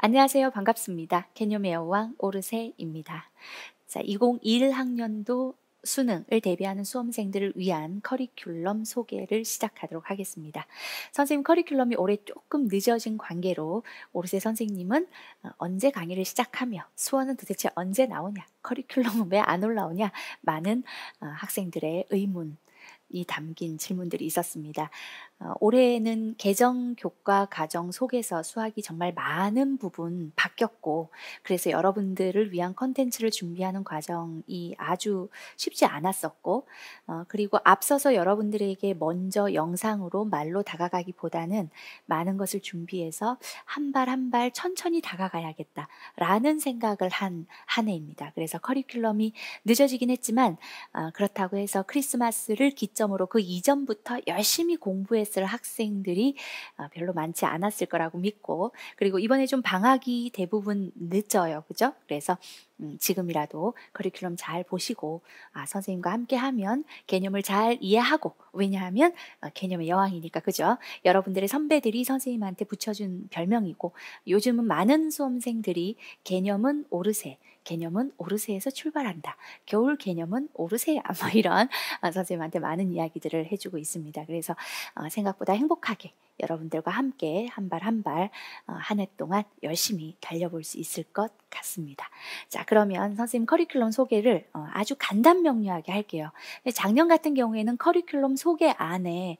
안녕하세요. 반갑습니다. 개념의 여왕 오르세입니다. 자, 2021학년도 수능을 대비하는 수험생들을 위한 커리큘럼 소개를 시작하도록 하겠습니다. 선생님 커리큘럼이 올해 조금 늦어진 관계로 오르세 선생님은 어, 언제 강의를 시작하며 수원은 도대체 언제 나오냐, 커리큘럼은 왜 안 올라오냐 많은 어, 학생들의 의문이 담긴 질문들이 있었습니다. 어, 올해는 개정 교과 과정 속에서 수학이 정말 많은 부분 바뀌었고 그래서 여러분들을 위한 컨텐츠를 준비하는 과정이 아주 쉽지 않았었고 어, 그리고 앞서서 여러분들에게 먼저 영상으로 말로 다가가기보다는 많은 것을 준비해서 한 발 한발 한발 천천히 다가가야겠다라는 생각을 한 한 해입니다. 그래서 커리큘럼이 늦어지긴 했지만 어, 그렇다고 해서 크리스마스를 기점으로 그 이전부터 열심히 공부해서 클래스를 학생들이 아, 별로 많지 않았을 거라고 믿고 그리고 이번에 좀 방학이 대부분 늦어요. 그죠? 그래서 음, 지금이라도 커리큘럼 잘 보시고 아, 선생님과 함께 하면 개념을 잘 이해하고 왜냐하면 어, 개념의 여왕이니까 그죠? 여러분들의 선배들이 선생님한테 붙여준 별명이고 요즘은 많은 수험생들이 개념은 오르세 개념은 오르세에서 출발한다. 겨울 개념은 오르세야. 뭐 이런 어, 선생님한테 많은 이야기들을 해주고 있습니다. 그래서 어, 생각보다 행복하게 여러분들과 함께 한 발 한 발 한해 어, 동안 열심히 달려볼 수 있을 것 같습니다. 자, 그러면 선생님 커리큘럼 소개를 어, 아주 간단 명료하게 할게요. 작년 같은 경우에는 커리큘럼 소개 안에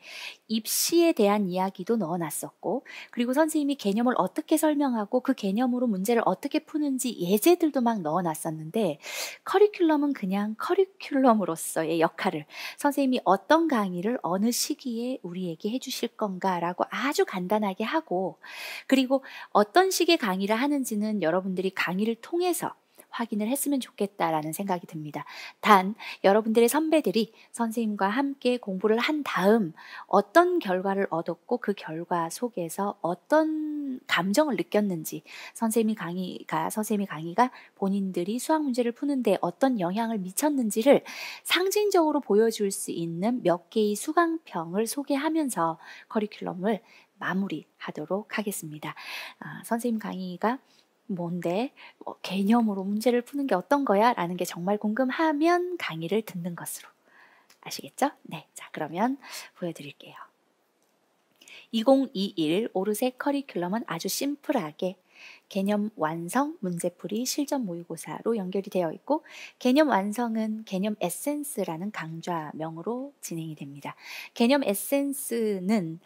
입시에 대한 이야기도 넣어놨었고, 그리고 선생님이 개념을 어떻게 설명하고 그 개념으로 문제를 어떻게 푸는지 예제들도 막 넣어놨었는데, 커리큘럼은 그냥 커리큘럼으로서의 역할을 선생님이 어떤 강의를 어느 시기에 우리에게 해주실 건가라고 아주 간단하게 하고 그리고 어떤 식의 강의를 하는지는 여러분들이 강의를 통해서 확인을 했으면 좋겠다라는 생각이 듭니다. 단, 여러분들의 선배들이 선생님과 함께 공부를 한 다음 어떤 결과를 얻었고 그 결과 속에서 어떤 감정을 느꼈는지 선생님이 강의가, 선생님이 강의가 본인들이 수학 문제를 푸는데 어떤 영향을 미쳤는지를 상징적으로 보여줄 수 있는 몇 개의 수강평을 소개하면서 커리큘럼을 마무리하도록 하겠습니다. 아, 선생님 강의가 뭔데 뭐 개념으로 문제를 푸는 게 어떤 거야? 라는 게 정말 궁금하면 강의를 듣는 것으로 아시겠죠? 네, 자 그러면 보여드릴게요. 2021 오르세 커리큘럼은 아주 심플하게 개념 완성, 문제풀이, 실전 모의고사로 연결이 되어 있고 개념 완성은 개념 에센스라는 강좌명으로 진행이 됩니다. 개념 에센스는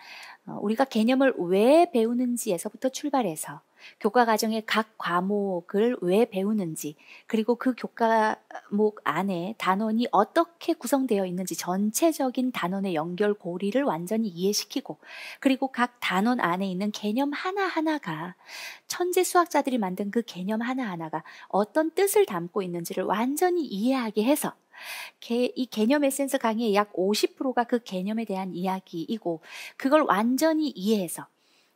어, 우리가 개념을 왜 배우는지에서부터 출발해서 교과 과정의 각 과목을 왜 배우는지, 그리고 그 교과목 안에 단원이 어떻게 구성되어 있는지 전체적인 단원의 연결 고리를 완전히 이해시키고, 그리고 각 단원 안에 있는 개념 하나하나가 천재 수학자들이 만든 그 개념 하나하나가 어떤 뜻을 담고 있는지를 완전히 이해하게 해서 개, 이 개념 에센스 강의의 약 50%가 그 개념에 대한 이야기이고 그걸 완전히 이해해서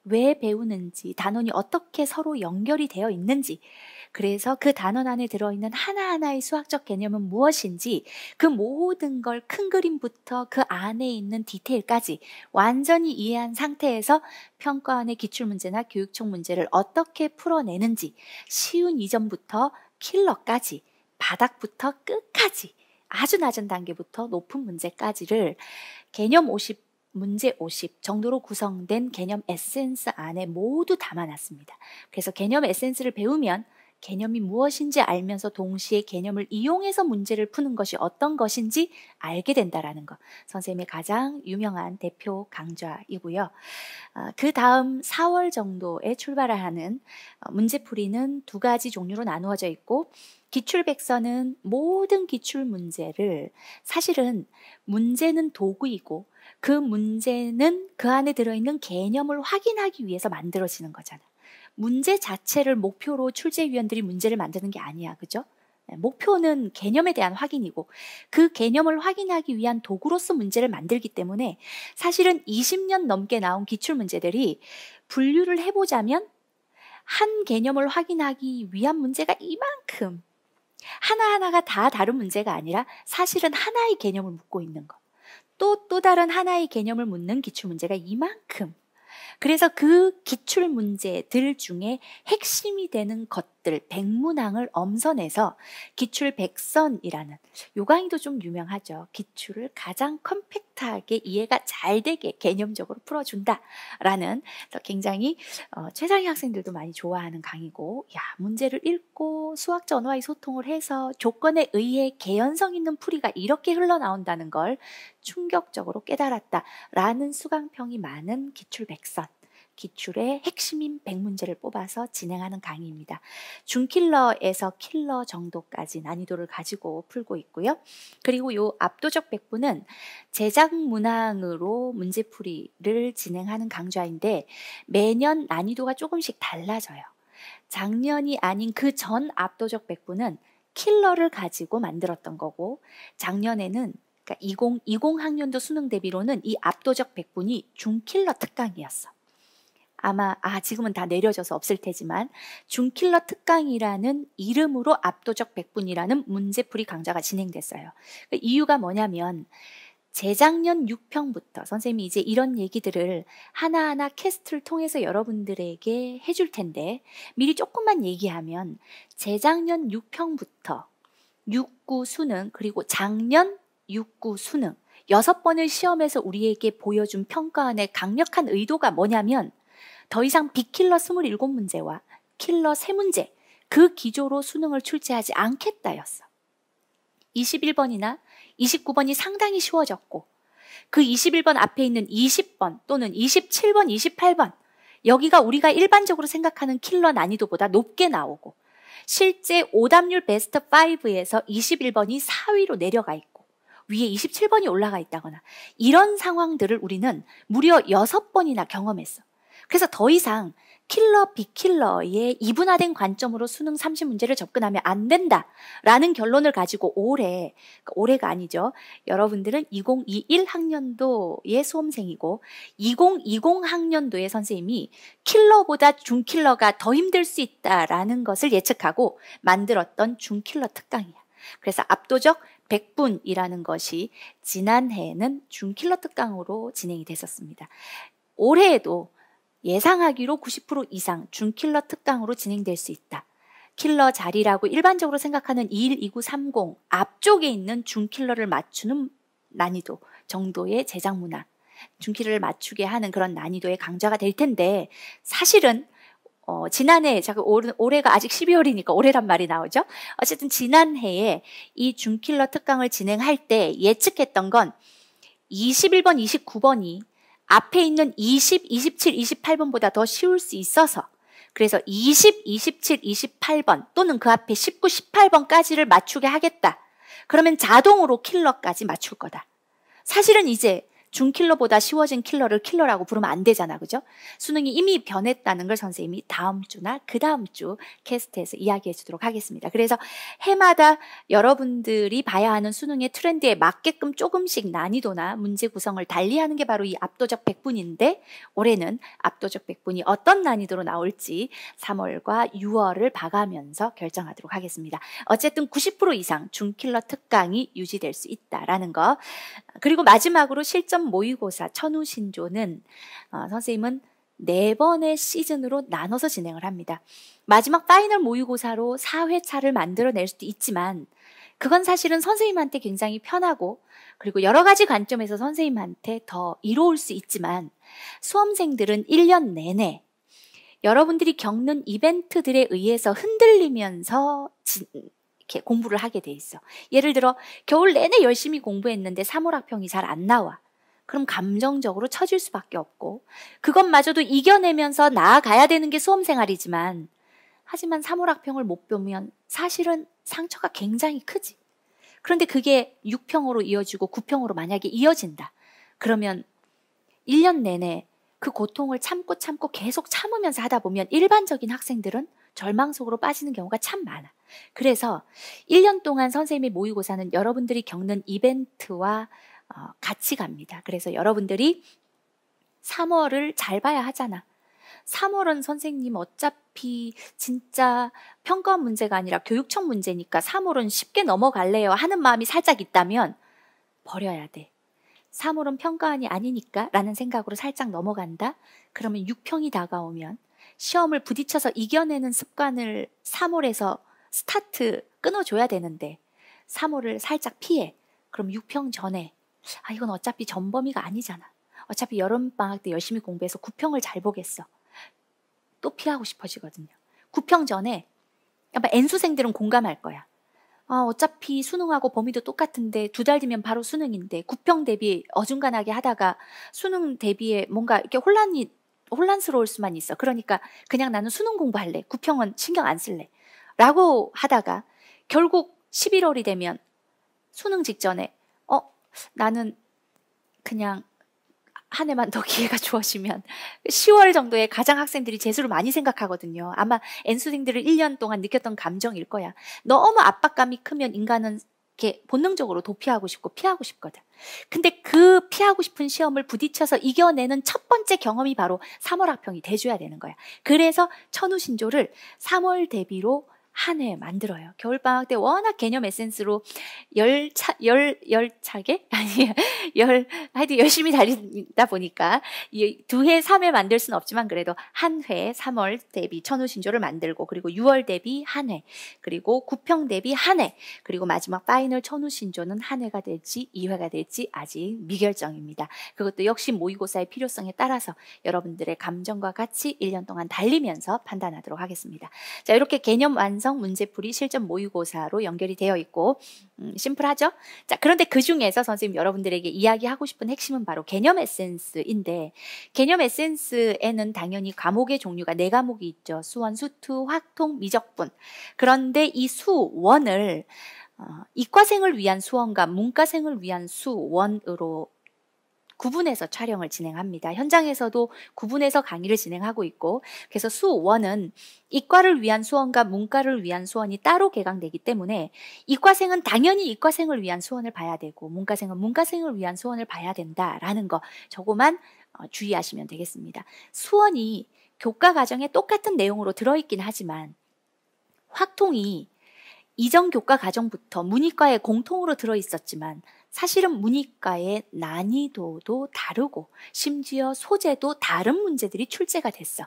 왜 배우는지, 단원이 어떻게 서로 연결이 되어 있는지, 그래서 그 단원 안에 들어있는 하나하나의 수학적 개념은 무엇인지, 그 모든 걸 큰 그림부터 그 안에 있는 디테일까지 완전히 이해한 상태에서 평가안의 기출문제나 교육청 문제를 어떻게 풀어내는지, 쉬운 이전부터 킬러까지, 바닥부터 끝까지, 아주 낮은 단계부터 높은 문제까지를 개념 50 문제 50 정도로 구성된 개념 에센스 안에 모두 담아놨습니다. 그래서 개념 에센스를 배우면 개념이 무엇인지 알면서 동시에 개념을 이용해서 문제를 푸는 것이 어떤 것인지 알게 된다라는 것. 선생님의 가장 유명한 대표 강좌이고요. 어, 그 다음 4월 정도에 출발을 하는 어, 문제풀이는 두 가지 종류로 나누어져 있고 기출백서는 모든 기출 문제를 사실은 문제는 도구이고 그 문제는 그 안에 들어있는 개념을 확인하기 위해서 만들어지는 거잖아. 문제 자체를 목표로 출제위원들이 문제를 만드는 게 아니야. 그죠? 예, 목표는 개념에 대한 확인이고 그 개념을 확인하기 위한 도구로서 문제를 만들기 때문에 사실은 20년 넘게 나온 기출문제들이 분류를 해보자면 한 개념을 확인하기 위한 문제가 이만큼 하나하나가 다 다른 문제가 아니라 사실은 하나의 개념을 묻고 있는 것. 또, 또 다른 하나의 개념을 묻는 기출문제가 이만큼. 그래서 그 기출문제들 중에 핵심이 되는 것 것들 백문항을 엄선해서 기출 백선이라는 요강이도좀 유명하죠. 기출을 가장 컴팩트하게 이해가 잘 되게 개념적으로 풀어준다라는 굉장히 어, 최상위 학생들도 많이 좋아하는 강의고 야 문제를 읽고 수학 전화의 소통을 해서 조건에 의해 개연성 있는 풀이가 이렇게 흘러나온다는 걸 충격적으로 깨달았다라는 수강평이 많은 기출 백선. 기출의 핵심인 100문제를 뽑아서 진행하는 강의입니다. 중킬러에서 킬러 정도까지 난이도를 가지고 풀고 있고요. 그리고 이 압도적 100분은 제작 문항으로 문제풀이를 진행하는 강좌인데 매년 난이도가 조금씩 달라져요. 작년이 아닌 그 전 압도적 100분은 킬러를 가지고 만들었던 거고 작년에는 그러니까 2020 학년도 수능 대비로는 이 압도적 100분이 중킬러 특강이었어. 아마 아 지금은 다 내려져서 없을 테지만 중킬러 특강이라는 이름으로 압도적 백분이라는 문제풀이 강좌가 진행됐어요. 그 이유가 뭐냐면 재작년 6평부터 선생님이 이제 이런 얘기들을 하나하나 캐스트를 통해서 여러분들에게 해줄 텐데 미리 조금만 얘기하면 재작년 6평부터 6구 수능 그리고 작년 6구 수능 여섯 번을 시험에서 우리에게 보여준 평가안의 강력한 의도가 뭐냐면 더 이상 빅킬러 27문제와 킬러 3문제 그 기조로 수능을 출제하지 않겠다였어. 21번이나 29번이 상당히 쉬워졌고 그 21번 앞에 있는 20번 또는 27번, 28번 여기가 우리가 일반적으로 생각하는 킬러 난이도보다 높게 나오고 실제 오답률 베스트 5에서 21번이 4위로 내려가 있고 위에 27번이 올라가 있다거나 이런 상황들을 우리는 무려 6번이나 경험했어. 그래서 더 이상 킬러 비킬러의 이분화된 관점으로 수능 30문제를 접근하면 안 된다라는 결론을 가지고 올해 그러니까 올해가 아니죠. 여러분들은 2021 학년도의 수험생이고 2020 학년도의 선생님이 킬러보다 중킬러가 더 힘들 수 있다라는 것을 예측하고 만들었던 중킬러 특강이야. 그래서 압도적 100분이라는 것이 지난해에는 중킬러 특강으로 진행이 됐었습니다. 올해에도 예상하기로 90% 이상 준킬러 특강으로 진행될 수 있다. 킬러 자리라고 일반적으로 생각하는 21, 29, 30 앞쪽에 있는 준킬러를 맞추는 난이도 정도의 제작 문화, 준킬러를 맞추게 하는 그런 난이도의 강좌가 될 텐데 사실은 어, 지난해, 자, 올해, 가 아직 12월이니까 올해란 말이 나오죠? 어쨌든 지난해에 이 준킬러 특강을 진행할 때 예측했던 건 21번, 29번이 앞에 있는 20, 27, 28번보다 더 쉬울 수 있어서 그래서 20, 27, 28번 또는 그 앞에 19, 18번까지를 맞추게 하겠다. 그러면 자동으로 킬러까지 맞출 거다. 사실은 이제 중킬러보다 쉬워진 킬러를 킬러라고 부르면 안 되잖아. 그죠? 수능이 이미 변했다는 걸 선생님이 다음 주나 그 다음 주 캐스트에서 이야기해 주도록 하겠습니다. 그래서 해마다 여러분들이 봐야 하는 수능의 트렌드에 맞게끔 조금씩 난이도나 문제 구성을 달리하는 게 바로 이 압도적 100분인데 올해는 압도적 100분이 어떤 난이도로 나올지 3월과 6월을 봐가면서 결정하도록 하겠습니다. 어쨌든 90% 이상 중킬러 특강이 유지될 수 있다라는 거. 그리고 마지막으로 실전 모의고사 천우신조는 어, 선생님은 네 번의 시즌으로 나눠서 진행을 합니다. 마지막 파이널 모의고사로 4회차를 만들어낼 수도 있지만 그건 사실은 선생님한테 굉장히 편하고 그리고 여러 가지 관점에서 선생님한테 더 이로울 수 있지만 수험생들은 1년 내내 여러분들이 겪는 이벤트들에 의해서 흔들리면서 진, 이렇게 공부를 하게 돼 있어. 예를 들어 겨울 내내 열심히 공부했는데 3월 학평이 잘 안 나와. 그럼 감정적으로 처질 수밖에 없고 그것마저도 이겨내면서 나아가야 되는 게 수험 생활이지만 하지만 사물학평을 못 보면 사실은 상처가 굉장히 크지. 그런데 그게 6평으로 이어지고 9평으로 만약에 이어진다. 그러면 1년 내내 그 고통을 참고 참고 계속 참으면서 하다 보면 일반적인 학생들은 절망 속으로 빠지는 경우가 참 많아. 그래서 1년 동안 선생님이 모의고사는 여러분들이 겪는 이벤트와 어, 같이 갑니다. 그래서 여러분들이 3월을 잘 봐야 하잖아. 3월은 선생님 어차피 진짜 평가원 문제가 아니라 교육청 문제니까 3월은 쉽게 넘어갈래요 하는 마음이 살짝 있다면 버려야 돼. 3월은 평가원이 아니니까 라는 생각으로 살짝 넘어간다? 그러면 6평이 다가오면 시험을 부딪혀서 이겨내는 습관을 3월에서 스타트 끊어줘야 되는데 3월을 살짝 피해. 그럼 6평 전에 아, 이건 어차피 전범위가 아니잖아. 어차피 여름방학 때 열심히 공부해서 구평을 잘 보겠어. 또 피하고 싶어지거든요. 구평 전에 아마 N수생들은 공감할 거야. 아, 어차피 수능하고 범위도 똑같은데 두 달 뒤면 바로 수능인데 구평 대비 어중간하게 하다가 수능 대비에 뭔가 이렇게 혼란이 혼란스러울 수만 있어. 그러니까 그냥 나는 수능 공부할래. 구평은 신경 안 쓸래. 라고 하다가 결국 11월이 되면 수능 직전에 나는 그냥 한 해만 더 기회가 주어지면 10월 정도에 가장 학생들이 재수를 많이 생각하거든요. 아마 N수생들을 1년 동안 느꼈던 감정일 거야. 너무 압박감이 크면 인간은 이렇게 본능적으로 도피하고 싶고 피하고 싶거든. 근데 그 피하고 싶은 시험을 부딪혀서 이겨내는 첫 번째 경험이 바로 3월 학평이 돼줘야 되는 거야. 그래서 천우신조를 3월 대비로 한해 만들어요. 겨울방학 때 워낙 개념 에센스로 열차, 열, 열차게? 아니, 열, 하여튼 열심히 달리다 보니까 두 해, 삼회 만들 수는 없지만 그래도 한 회, 3월 대비 천우신조를 만들고 그리고 6월 대비 한 회, 그리고 구평 대비 한 회, 그리고 마지막 파이널 천우신조는 한 회가 될지 이회가 될지 아직 미결정입니다. 그것도 역시 모의고사의 필요성에 따라서 여러분들의 감정과 같이 일 년 동안 달리면서 판단하도록 하겠습니다. 자, 이렇게 개념 완성 완성 문제풀이 실전 모의고사로 연결이 되어 있고 음, 심플하죠? 자, 그런데 그 중에서 선생님 여러분들에게 이야기하고 싶은 핵심은 바로 개념 에센스인데 개념 에센스에는 당연히 과목의 종류가 네 과목이 있죠. 수원, 수투, 화통, 미적분. 그런데 이 수원을 어, 이과생을 위한 수원과 문과생을 위한 수원으로 구분해서 촬영을 진행합니다. 현장에서도 구분해서 강의를 진행하고 있고 그래서 수원은 이과를 위한 수원과 문과를 위한 수원이 따로 개강되기 때문에 이과생은 당연히 이과생을 위한 수원을 봐야 되고 문과생은 문과생을 위한 수원을 봐야 된다라는 거조금만 어, 주의하시면 되겠습니다. 수원이 교과 과정에 똑같은 내용으로 들어있긴 하지만 확통이 이전 교과 과정부터 문이과에 공통으로 들어있었지만 사실은 문이과의 난이도도 다르고 심지어 소재도 다른 문제들이 출제가 됐어.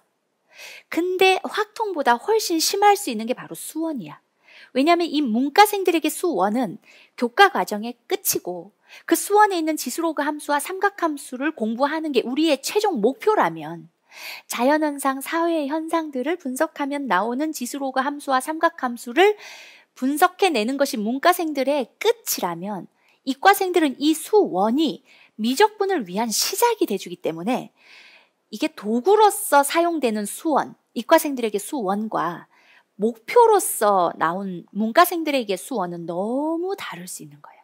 근데 확통보다 훨씬 심할 수 있는 게 바로 수원이야. 왜냐하면 이 문과생들에게 수원은 교과 과정의 끝이고 그 수원에 있는 지수로그 함수와 삼각함수를 공부하는 게 우리의 최종 목표라면 자연현상, 사회의 현상들을 분석하면 나오는 지수로그 함수와 삼각함수를 분석해내는 것이 문과생들의 끝이라면 이과생들은 이 수원이 미적분을 위한 시작이 돼주기 때문에 이게 도구로서 사용되는 수원, 이과생들에게 수원과 목표로서 나온 문과생들에게 수원은 너무 다를 수 있는 거예요.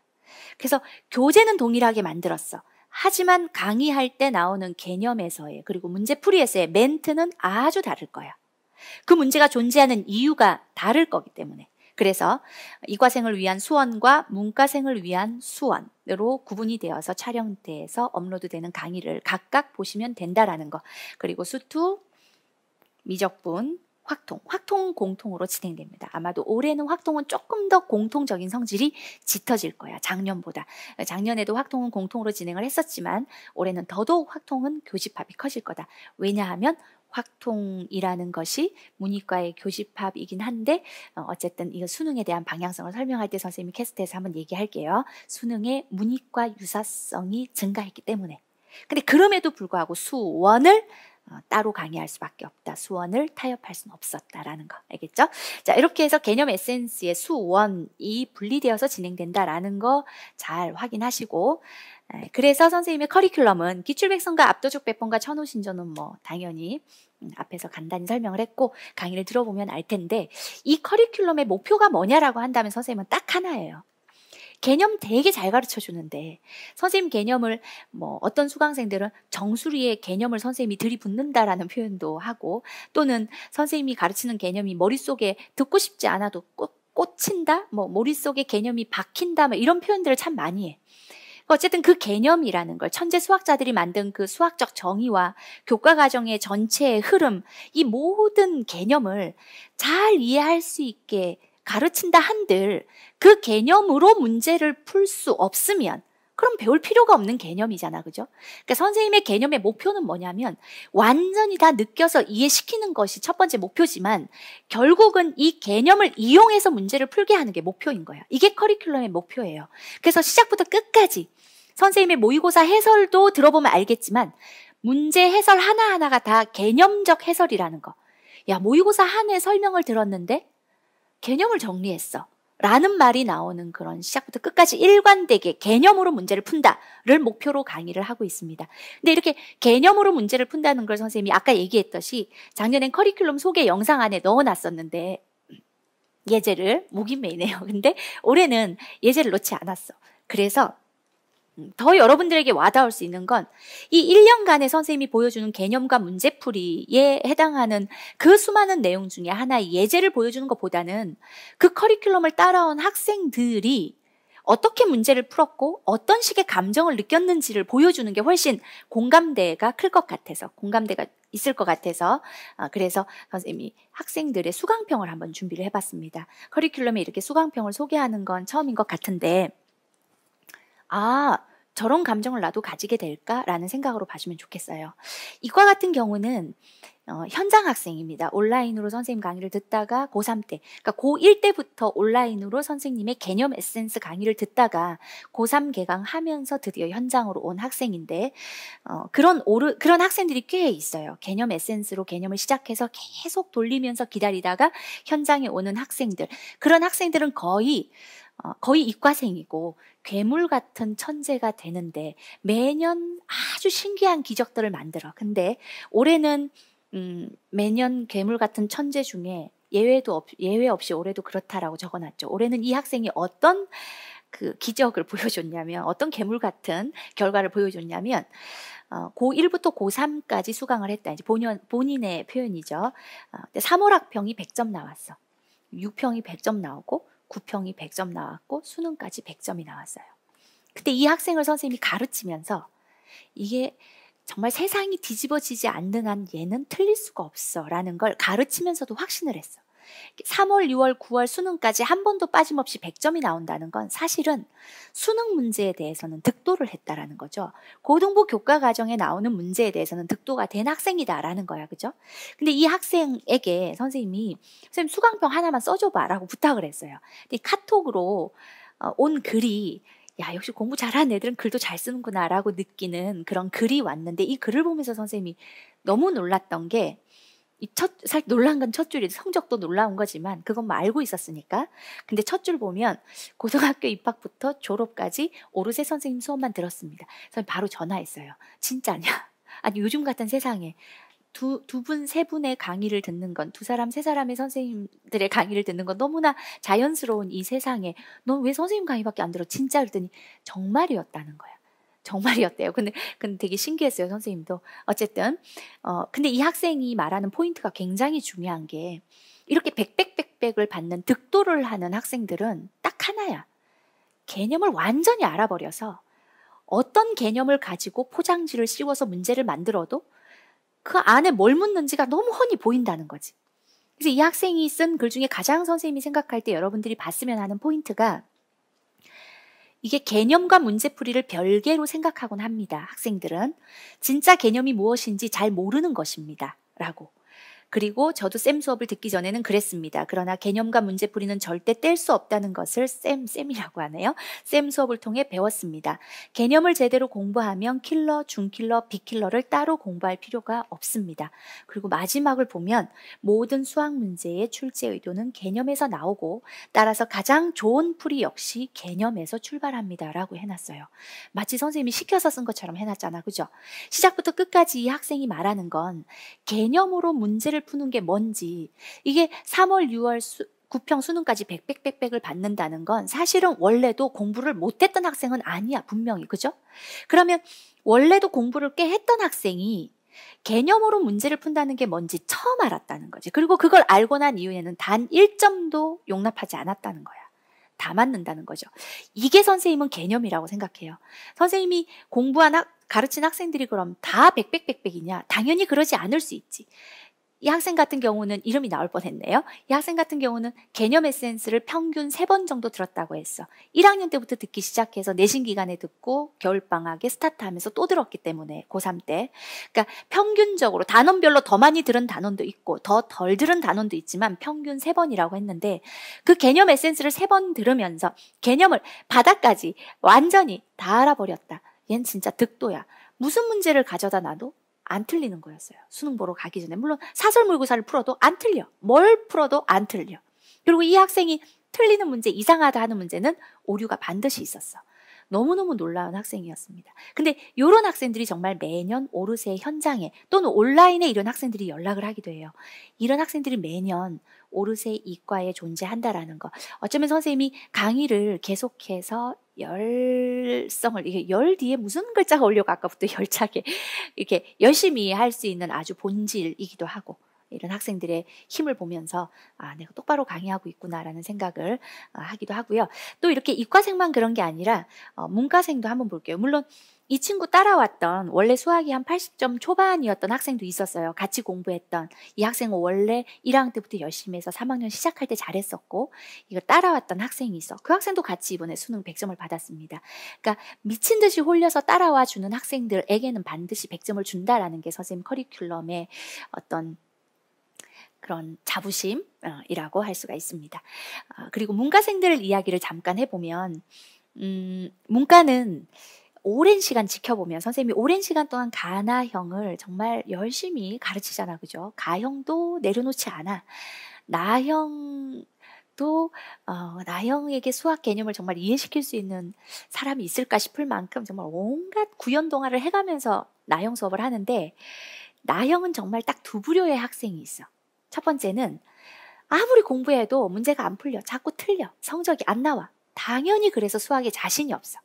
그래서 교재는 동일하게 만들었어. 하지만 강의할 때 나오는 개념에서의 그리고 문제풀이에서의 멘트는 아주 다를 거야. 그 문제가 존재하는 이유가 다를 거기 때문에. 그래서 이과생을 위한 수원과 문과생을 위한 수원으로 구분이 되어서 촬영돼서 업로드되는 강의를 각각 보시면 된다라는 거. 그리고 수투, 미적분, 확통, 확통 공통으로 진행됩니다. 아마도 올해는 확통은 조금 더 공통적인 성질이 짙어질 거야. 작년보다. 작년에도 확통은 공통으로 진행을 했었지만 올해는 더더욱 확통은 교집합이 커질 거다. 왜냐하면 확통이라는 것이 문이과의 교집합이긴 한데 어, 어쨌든 이거 수능에 대한 방향성을 설명할 때 선생님이 캐스트에서 한번 얘기할게요. 수능의 문이과 유사성이 증가했기 때문에 근데 그럼에도 불구하고 수원을 어, 따로 강의할 수밖에 없다. 수원을 타협할 수는 없었다라는 거 알겠죠? 자 이렇게 해서 개념 에센스의 수원이 분리되어서 진행된다라는 거 잘 확인하시고 예, 그래서 선생님의 커리큘럼은 기출백성과 압도적 백번과 천호신전은 뭐 당연히 음, 앞에서 간단히 설명을 했고 강의를 들어보면 알 텐데 이 커리큘럼의 목표가 뭐냐라고 한다면 선생님은 딱 하나예요. 개념 되게 잘 가르쳐 주는데 선생님 개념을 뭐 어떤 수강생들은 정수리의 개념을 선생님이 들이붓는다라는 표현도 하고 또는 선생님이 가르치는 개념이 머릿속에 듣고 싶지 않아도 꽂, 꽂힌다? 뭐 머릿속에 개념이 박힌다? 뭐 이런 표현들을 참 많이 해. 어쨌든 그 개념이라는 걸 천재 수학자들이 만든 그 수학적 정의와 교과 과정의 전체의 흐름 이 모든 개념을 잘 이해할 수 있게 가르친다 한들 그 개념으로 문제를 풀 수 없으면 그럼 배울 필요가 없는 개념이잖아. 그죠? 그러니까 선생님의 개념의 목표는 뭐냐면 완전히 다 느껴서 이해시키는 것이 첫 번째 목표지만 결국은 이 개념을 이용해서 문제를 풀게 하는 게 목표인 거예요 이게 커리큘럼의 목표예요. 그래서 시작부터 끝까지 선생님의 모의고사 해설도 들어보면 알겠지만 문제 해설 하나하나가 다 개념적 해설이라는 거. 야, 모의고사 한 해 설명을 들었는데 개념을 정리했어. 라는 말이 나오는 그런 시작부터 끝까지 일관되게 개념으로 문제를 푼다를 목표로 강의를 하고 있습니다. 근데 이렇게 개념으로 문제를 푼다는 걸 선생님이 아까 얘기했듯이 작년엔 커리큘럼 소개 영상 안에 넣어 놨었는데 예제를 목이 메이네요. 근데 올해는 예제를 놓지 않았어. 그래서 음, 더 여러분들에게 와닿을 수 있는 건 이 1년간의 선생님이 보여주는 개념과 문제풀이에 해당하는 그 수많은 내용 중에 하나의 예제를 보여주는 것보다는 그 커리큘럼을 따라온 학생들이 어떻게 문제를 풀었고 어떤 식의 감정을 느꼈는지를 보여주는 게 훨씬 공감대가 클 것 같아서 공감대가 있을 것 같아서 아, 그래서 선생님이 학생들의 수강평을 한번 준비를 해봤습니다. 커리큘럼에 이렇게 수강평을 소개하는 건 처음인 것 같은데 아, 저런 감정을 나도 가지게 될까라는 생각으로 봐주면 좋겠어요. 이과 같은 경우는 어, 현장 학생입니다. 온라인으로 선생님 강의를 듣다가 고3 때, 그러니까 고1 때부터 온라인으로 선생님의 개념 에센스 강의를 듣다가 고3 개강하면서 드디어 현장으로 온 학생인데 어, 그런 오르 그런 학생들이 꽤 있어요. 개념 에센스로 개념을 시작해서 계속 돌리면서 기다리다가 현장에 오는 학생들 그런 학생들은 거의 어, 거의 이과생이고 괴물 같은 천재가 되는데 매년 아주 신기한 기적들을 만들어. 근데 올해는 음, 매년 괴물 같은 천재 중에 예외도 없, 예외 없이 올해도 그렇다라고 적어놨죠. 올해는 이 학생이 어떤 그 기적을 보여줬냐면 어떤 괴물 같은 결과를 보여줬냐면 어, 고1부터 고3까지 수강을 했다. 이제 본연, 본인의 표현이죠. 어, 3월 학평이 100점 나왔어. 6평이 100점 나오고 구평이 100점 나왔고 수능까지 100점이 나왔어요. 그때 이 학생을 선생님이 가르치면서 이게 정말 세상이 뒤집어지지 않는 한 얘는 틀릴 수가 없어 라는 걸 가르치면서도 확신을 했어. 3월, 6월, 9월 수능까지 한 번도 빠짐없이 100점이 나온다는 건 사실은 수능 문제에 대해서는 득도를 했다라는 거죠. 고등부 교과 과정에 나오는 문제에 대해서는 득도가 된 학생이다라는 거야. 그죠? 근데 이 학생에게 선생님이 선생님 수강평 하나만 써줘 봐라고 부탁을 했어요. 근데 카톡으로 어, 온 글이 야, 역시 공부 잘하는 애들은 글도 잘 쓰는구나라고 느끼는 그런 글이 왔는데 이 글을 보면서 선생님이 너무 놀랐던 게 이첫 놀란 건 첫 줄이 성적도 놀라운 거지만 그것만 뭐 알고 있었으니까. 근데 첫 줄 보면 고등학교 입학부터 졸업까지 오르세 선생님 수업만 들었습니다. 선생님 바로 전화했어요. 진짜냐? 아니 요즘 같은 세상에 두, 두 분, 세 분의 강의를 듣는 건, 두 사람, 세 사람의 선생님들의 강의를 듣는 건 너무나 자연스러운 이 세상에, 넌 왜 선생님 강의밖에 안 들어? 진짜 그랬더니 정말이었다는 거야. 정말이었대요. 근데, 근데 되게 신기했어요. 선생님도. 어쨌든, 어, 근데 이 학생이 말하는 포인트가 굉장히 중요한 게 이렇게 백백백백을 받는 득도를 하는 학생들은 딱 하나야. 개념을 완전히 알아버려서 어떤 개념을 가지고 포장지를 씌워서 문제를 만들어도 그 안에 뭘 묻는지가 너무 훤히 보인다는 거지. 그래서 이 학생이 쓴 글 중에 가장 선생님이 생각할 때 여러분들이 봤으면 하는 포인트가 이게 개념과 문제풀이를 별개로 생각하곤 합니다. 학생들은 진짜 개념이 무엇인지 잘 모르는 것입니다. 라고. 그리고 저도 쌤 수업을 듣기 전에는 그랬습니다. 그러나 개념과 문제풀이는 절대 뗄 수 없다는 것을 쌤, 쌤이라고 하네요. 쌤 수업을 통해 배웠습니다. 개념을 제대로 공부하면 킬러, 중킬러, 비킬러를 따로 공부할 필요가 없습니다. 그리고 마지막을 보면 모든 수학 문제의 출제 의도는 개념에서 나오고 따라서 가장 좋은 풀이 역시 개념에서 출발합니다. 라고 해놨어요. 마치 선생님이 시켜서 쓴 것처럼 해놨잖아. 그죠? 시작부터 끝까지 이 학생이 말하는 건 개념으로 문제를 푸는 게 뭔지 이게 3월, 6월 수, 9평 수능까지 100백백백을 받는다는 건 사실은 원래도 공부를 못했던 학생은 아니야 분명히 그죠? 그러면 원래도 공부를 꽤 했던 학생이 개념으로 문제를 푼다는 게 뭔지 처음 알았다는 거지. 그리고 그걸 알고 난 이후에는 단 1점도 용납하지 않았다는 거야. 다 맞는다는 거죠. 이게 선생님은 개념이라고 생각해요. 선생님이 공부한 학, 가르친 학생들이 그럼 다 백백백백이냐? 당연히 그러지 않을 수 있지. 이 학생 같은 경우는 이름이 나올 뻔했네요. 이 학생 같은 경우는 개념 에센스를 평균 3번 정도 들었다고 했어. 1학년 때부터 듣기 시작해서 내신 기간에 듣고 겨울 방학에 스타트하면서 또 들었기 때문에 고3 때. 그러니까 평균적으로 단원별로 더 많이 들은 단원도 있고 더 덜 들은 단원도 있지만 평균 3 번이라고 했는데 그 개념 에센스를 3번 들으면서 개념을 바닥까지 완전히 다 알아버렸다. 얜 진짜 득도야. 무슨 문제를 가져다 놔도 안 틀리는 거였어요. 수능 보러 가기 전에. 물론 사설 물고사를 풀어도 안 틀려. 뭘 풀어도 안 틀려. 그리고 이 학생이 틀리는 문제, 이상하다 하는 문제는 오류가 반드시 있었어. 너무너무 놀라운 학생이었습니다. 근데 이런 학생들이 정말 매년 오르세 현장에 또는 온라인에 이런 학생들이 연락을 하기도 해요. 이런 학생들이 매년 오르세 이과에 존재한다라는 거. 어쩌면 선생님이 강의를 계속해서 열성을 이게 열 뒤에 무슨 글자가 올려고 아까부터 열차게 이렇게 열심히 할 수 있는 아주 본질이기도 하고 이런 학생들의 힘을 보면서 아 내가 똑바로 강의하고 있구나라는 생각을 어, 하기도 하고요. 또 이렇게 이과생만 그런 게 아니라 어, 문과생도 한번 볼게요. 물론 이 친구 따라왔던 원래 수학이 한 80점 초반이었던 학생도 있었어요. 같이 공부했던 이 학생은 원래 1학년 때부터 열심히 해서 3학년 시작할 때 잘했었고 이걸 따라왔던 학생이 있어. 그 학생도 같이 이번에 수능 100점을 받았습니다. 그러니까 미친 듯이 홀려서 따라와 주는 학생들에게는 반드시 100점을 준다라는 게 선생님 커리큘럼의 어떤 그런 자부심이라고 어, 할 수가 있습니다. 아, 그리고 문과생들 이야기를 잠깐 해보면 음, 문과는 오랜 시간 지켜보면 선생님이 오랜 시간 동안 가나형을 정말 열심히 가르치잖아, 그죠? 가형도 내려놓지 않아. 나형 도 어, 나형에게 수학 개념을 정말 이해시킬 수 있는 사람이 있을까 싶을 만큼 정말 온갖 구연 동화를 해가면서 나형 수업을 하는데 나형은 정말 딱 두 부류의 학생이 있어. 첫 번째는 아무리 공부해도 문제가 안 풀려. 자꾸 틀려. 성적이 안 나와. 당연히 그래서 수학에 자신이 없어.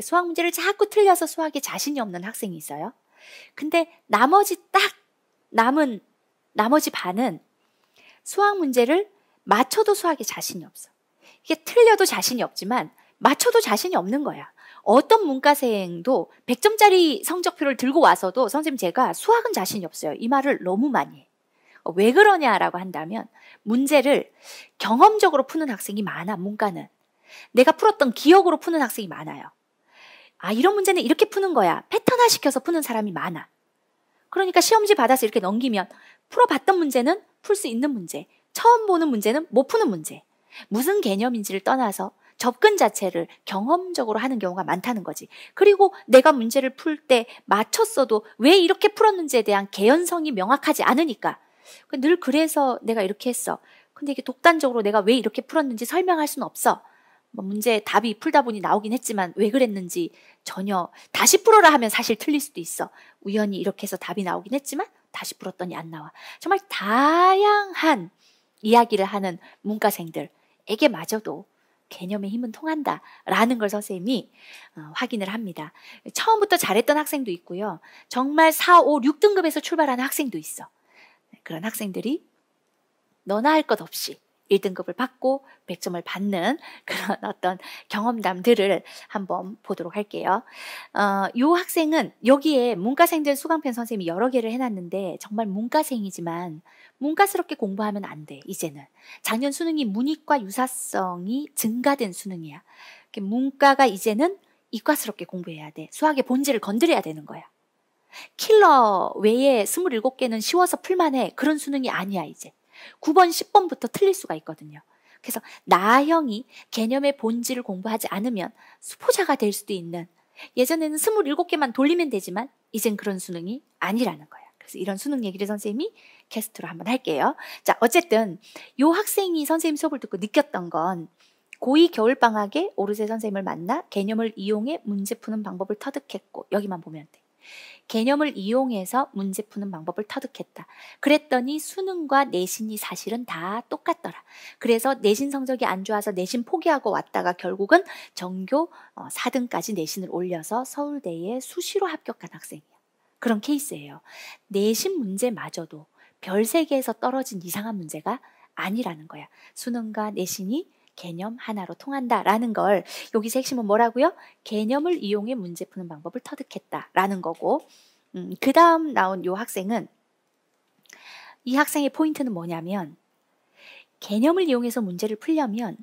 수학 문제를 자꾸 틀려서 수학에 자신이 없는 학생이 있어요. 근데 나머지 딱 남은 나머지 반은 수학 문제를 맞춰도 수학에 자신이 없어. 이게 틀려도 자신이 없지만 맞춰도 자신이 없는 거야. 어떤 문과생도 100점짜리 성적표를 들고 와서도 선생님 제가 수학은 자신이 없어요. 이 말을 너무 많이 해. 어, 왜 그러냐라고 한다면 문제를 경험적으로 푸는 학생이 많아, 문과는. 내가 풀었던 기억으로 푸는 학생이 많아요. 아, 이런 문제는 이렇게 푸는 거야. 패턴화 시켜서 푸는 사람이 많아. 그러니까 시험지 받아서 이렇게 넘기면 풀어봤던 문제는 풀 수 있는 문제, 처음 보는 문제는 못 푸는 문제. 무슨 개념인지를 떠나서 접근 자체를 경험적으로 하는 경우가 많다는 거지. 그리고 내가 문제를 풀 때 맞췄어도 왜 이렇게 풀었는지에 대한 개연성이 명확하지 않으니까 그러니까 늘 그래서 내가 이렇게 했어. 근데 이게 독단적으로 내가 왜 이렇게 풀었는지 설명할 수는 없어. 뭐 문제 답이 풀다 보니 나오긴 했지만 왜 그랬는지 전혀 다시 풀어라 하면 사실 틀릴 수도 있어. 우연히 이렇게 해서 답이 나오긴 했지만 다시 풀었더니 안 나와. 정말 다양한 이야기를 하는 문과생들에게 마저도 개념의 힘은 통한다라는 걸 선생님이 어, 확인을 합니다. 처음부터 잘했던 학생도 있고요. 정말 4, 5, 6등급에서 출발하는 학생도 있어. 그런 학생들이 너나 할 것 없이 1등급을 받고 100점을 받는 그런 어떤 경험담들을 한번 보도록 할게요. 어, 요 학생은 여기에 문과생들 수강편 선생님이 여러 개를 해놨는데 정말 문과생이지만 문과스럽게 공부하면 안 돼, 이제는. 작년 수능이 문이과 유사성이 증가된 수능이야. 문과가 이제는 이과스럽게 공부해야 돼. 수학의 본질을 건드려야 되는 거야. 킬러 외에 27개는 쉬워서 풀만해. 그런 수능이 아니야, 이제. 9번, 10번부터 틀릴 수가 있거든요. 그래서 나형이 개념의 본질을 공부하지 않으면 수포자가 될 수도 있는 예전에는 27개만 돌리면 되지만 이젠 그런 수능이 아니라는 거예요. 그래서 이런 수능 얘기를 선생님이 게스트로 한번 할게요. 자, 어쨌든 요 학생이 선생님 수업을 듣고 느꼈던 건 고2 겨울방학에 오르세 선생님을 만나 개념을 이용해 문제 푸는 방법을 터득했고 여기만 보면 돼. 개념을 이용해서 문제 푸는 방법을 터득했다. 그랬더니 수능과 내신이 사실은 다 똑같더라. 그래서 내신 성적이 안 좋아서 내신 포기하고 왔다가 결국은 전교 4등까지 어, 내신을 올려서 서울대에 수시로 합격한 학생이야. 그런 케이스예요. 내신 문제마저도 별 세계에서 떨어진 이상한 문제가 아니라는 거야. 수능과 내신이 개념 하나로 통한다라는 걸 여기서 핵심은 뭐라고요? 개념을 이용해 문제 푸는 방법을 터득했다라는 거고 음, 그 다음 나온 요 학생은 이 학생의 포인트는 뭐냐면 개념을 이용해서 문제를 풀려면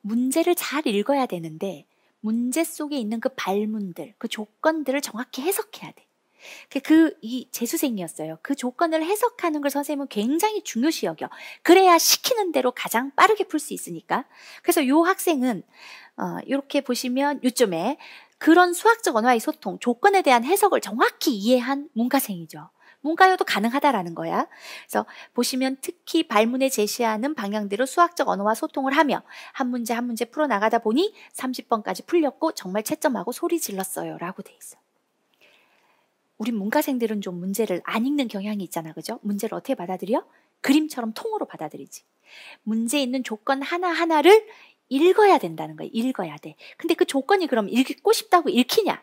문제를 잘 읽어야 되는데 문제 속에 있는 그 발문들, 그 조건들을 정확히 해석해야 돼. 그이 그, 재수생이었어요. 그 조건을 해석하는 걸 선생님은 굉장히 중요시 여겨. 그래야 시키는 대로 가장 빠르게 풀 수 있으니까. 그래서 요 학생은 어, 이렇게 보시면 요점에 그런 수학적 언어의 와 소통, 조건에 대한 해석을 정확히 이해한 문과생이죠. 문과여도 가능하다라는 거야. 그래서 보시면 특히 발문에 제시하는 방향대로 수학적 언어와 소통을 하며 한 문제 한 문제 풀어나가다 보니 30번까지 풀렸고 정말 채점하고 소리 질렀어요. 라고 돼 있어. 우리 문과생들은 좀 문제를 안 읽는 경향이 있잖아. 그죠? 문제를 어떻게 받아들여? 그림처럼 통으로 받아들이지. 문제 있는 조건 하나하나를 읽어야 된다는 거야. 읽어야 돼. 근데 그 조건이 그럼 읽고 싶다고 읽히냐?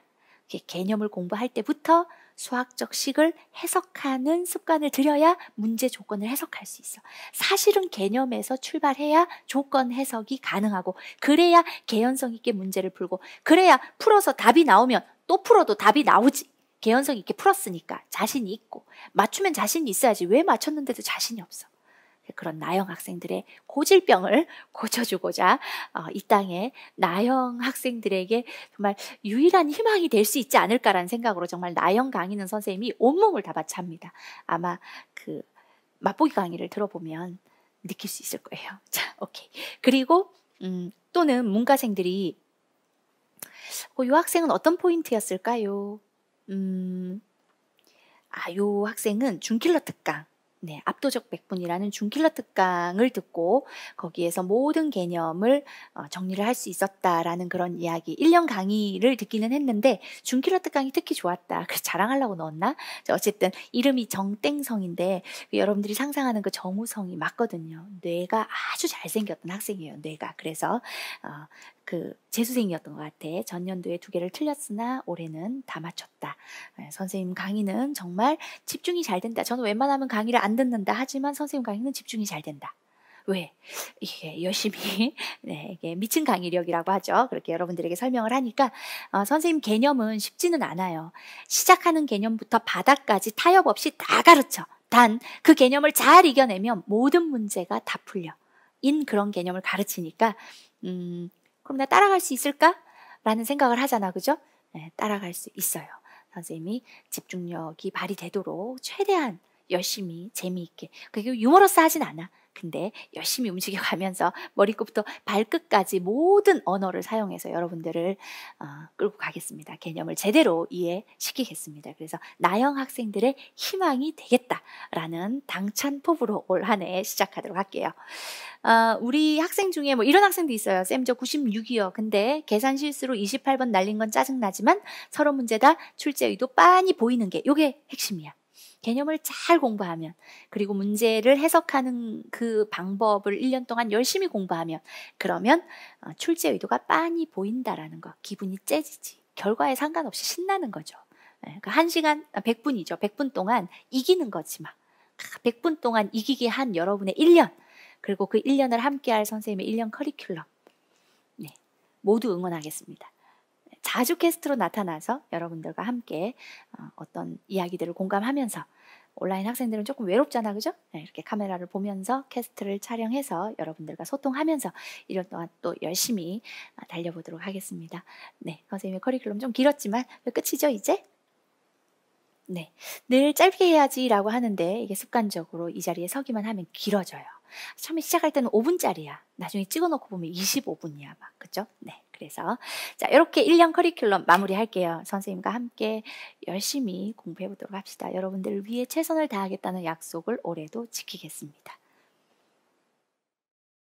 개념을 공부할 때부터 수학적 식을 해석하는 습관을 들여야 문제 조건을 해석할 수 있어. 사실은 개념에서 출발해야 조건 해석이 가능하고 그래야 개연성 있게 문제를 풀고 그래야 풀어서 답이 나오면 또 풀어도 답이 나오지. 개연성 있게 풀었으니까 자신이 있고 맞추면 자신이 있어야지 왜 맞췄는데도 자신이 없어. 그런 나영 학생들의 고질병을 고쳐주고자 어, 이 땅에 나영 학생들에게 정말 유일한 희망이 될 수 있지 않을까라는 생각으로 정말 나영 강의는 선생님이 온몸을 다 바칩니다. 아마 그 맛보기 강의를 들어보면 느낄 수 있을 거예요. 자, 오케이. 그리고 음, 또는 문과생들이 어, 이 학생은 어떤 포인트였을까요? 음, 아, 요 학생은 중킬러 특강. 네, 압도적 백분이라는 중킬러 특강을 듣고 거기에서 모든 개념을 어, 정리를 할 수 있었다라는 그런 이야기. 1년 강의를 듣기는 했는데 중킬러 특강이 특히 좋았다. 그래서 자랑하려고 넣었나? 어쨌든 이름이 정땡성인데 그 여러분들이 상상하는 그 정우성이 맞거든요. 뇌가 아주 잘생겼던 학생이에요. 뇌가. 그래서 어, 그 재수생이었던 것 같아. 전년도에 두 개를 틀렸으나 올해는 다 맞췄다. 예, 선생님 강의는 정말 집중이 잘 된다. 저는 웬만하면 강의를 안 듣는다. 하지만 선생님 강의는 집중이 잘 된다. 왜 이게 열심히 네, 이게 미친 강의력이라고 하죠. 그렇게 여러분들에게 설명을 하니까 어, 선생님 개념은 쉽지는 않아요. 시작하는 개념부터 바닥까지 타협 없이 다 가르쳐. 단 그 개념을 잘 이겨내면 모든 문제가 다 풀려. 인 그런 개념을 가르치니까 음, 그럼 내가 따라갈 수 있을까? 라는 생각을 하잖아. 그죠? 네, 따라갈 수 있어요. 선생님이 집중력이 발휘되도록 최대한 열심히 재미있게 그리고 유머러스 하진 않아. 근데 열심히 움직여 가면서 머리끝부터 발끝까지 모든 언어를 사용해서 여러분들을 어, 끌고 가겠습니다. 개념을 제대로 이해시키겠습니다. 그래서 나영 학생들의 희망이 되겠다라는 당찬 포부로 올 한해 시작하도록 할게요. 어, 우리 학생 중에 뭐 이런 학생도 있어요. 쌤 저 96이요. 근데 계산 실수로 28번 날린 건 짜증나지만 서론 문제 다 출제 의도 빤히 보이는 게 요게 핵심이야. 개념을 잘 공부하면 그리고 문제를 해석하는 그 방법을 1년 동안 열심히 공부하면 그러면 어, 출제 의도가 빤히 보인다라는 거 기분이 째지지 결과에 상관없이 신나는 거죠. 1시간 예, 그러니까 100분이죠. 아, 100분 동안 이기는 거지 만 100분 아, 동안 이기게 한 여러분의 1년 그리고 그 1년을 함께할 선생님의 1년 커리큘럼 네, 모두 응원하겠습니다. 자주 캐스트로 나타나서 여러분들과 함께 어, 어떤 이야기들을 공감하면서 온라인 학생들은 조금 외롭잖아, 그죠? 네, 이렇게 카메라를 보면서 캐스트를 촬영해서 여러분들과 소통하면서 이런 동안 또 열심히 어, 달려보도록 하겠습니다. 네, 선생님의 커리큘럼 좀 길었지만 끝이죠, 이제? 네, 늘 짧게 해야지라고 하는데 이게 습관적으로 이 자리에 서기만 하면 길어져요. 처음에 시작할 때는 5분짜리야. 나중에 찍어놓고 보면 25분이야, 막 그죠? 네. 그래서 자 이렇게 1년 커리큘럼 마무리할게요. 선생님과 함께 열심히 공부해 보도록 합시다. 여러분들을 위해 최선을 다하겠다는 약속을 올해도 지키겠습니다.